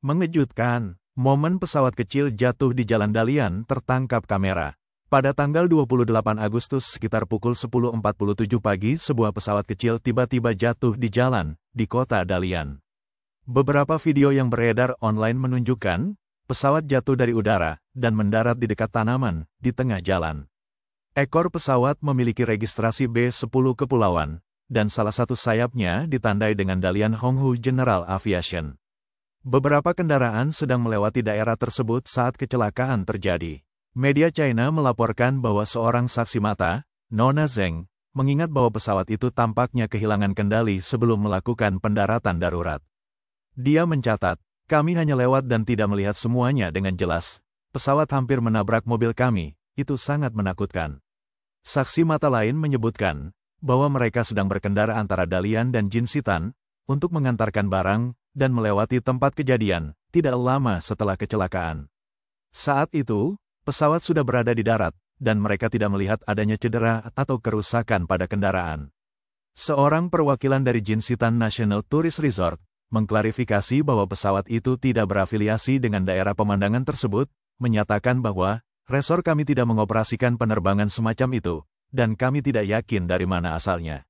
Mengejutkan, momen pesawat kecil jatuh di Jalan Dalian tertangkap kamera. Pada tanggal 28 Agustus sekitar pukul 10.47 pagi sebuah pesawat kecil tiba-tiba jatuh di jalan, di kota Dalian. Beberapa video yang beredar online menunjukkan, pesawat jatuh dari udara, dan mendarat di dekat tanaman, di tengah jalan. Ekor pesawat memiliki registrasi B-10 Kepulauan, dan salah satu sayapnya ditandai dengan dalian Honghu General Aviation. Beberapa kendaraan sedang melewati daerah tersebut saat kecelakaan terjadi. Media China melaporkan bahwa seorang saksi mata, Nona Zeng, mengingat bahwa pesawat itu tampaknya kehilangan kendali sebelum melakukan pendaratan darurat. Dia mencatat, kami hanya lewat dan tidak melihat semuanya dengan jelas. Pesawat hampir menabrak mobil kami, itu sangat menakutkan. Saksi mata lain menyebutkan bahwa mereka sedang berkendara antara Dalian dan Jinsitan untuk mengantarkan barang dan melewati tempat kejadian tidak lama setelah kecelakaan. Saat itu, pesawat sudah berada di darat, dan mereka tidak melihat adanya cedera atau kerusakan pada kendaraan. Seorang perwakilan dari Jinsitan National Tourist Resort mengklarifikasi bahwa pesawat itu tidak berafiliasi dengan daerah pemandangan tersebut, menyatakan bahwa resor kami tidak mengoperasikan penerbangan semacam itu, dan kami tidak yakin dari mana asalnya.